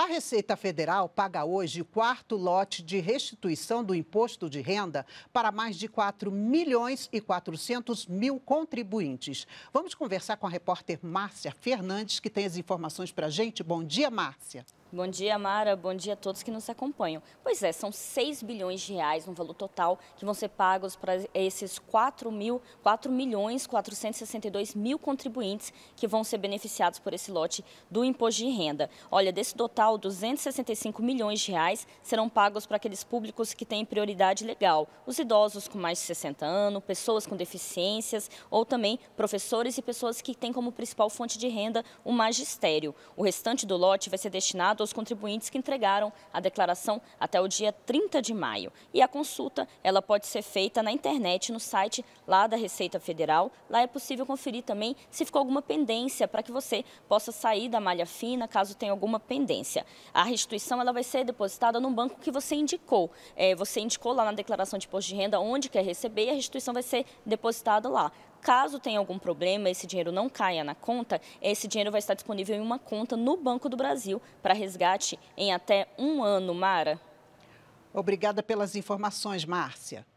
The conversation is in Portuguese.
A Receita Federal paga hoje o quarto lote de restituição do imposto de renda para mais de 4 milhões e 400 mil contribuintes. Vamos conversar com a repórter Márcia Fernandes, que tem as informações para a gente. Bom dia, Márcia. Bom dia, Mara. Bom dia a todos que nos acompanham. Pois é, são 6 bilhões de reais no valor total que vão ser pagos para esses 4, mil, 4 milhões 462 mil contribuintes que vão ser beneficiados por esse lote do imposto de renda. Olha, desse total, 265 milhões de reais serão pagos para aqueles públicos que têm prioridade legal, os idosos com mais de 60 anos, pessoas com deficiências ou também professores e pessoas que têm como principal fonte de renda o magistério. O restante do lote vai ser destinado quanto aos contribuintes que entregaram a declaração até o dia 30 de maio. E a consulta, ela pode ser feita na internet, no site lá da Receita Federal. Lá é possível conferir também se ficou alguma pendência para que você possa sair da malha fina caso tenha alguma pendência. A restituição ela vai ser depositada no banco que você indicou. É, você indicou lá na declaração de imposto de renda onde quer receber e a restituição vai ser depositada lá caso tenha algum problema, esse dinheiro não caia na conta, esse dinheiro vai estar disponível em uma conta no Banco do Brasil para resgate em até um ano, Mara. Obrigada pelas informações, Márcia.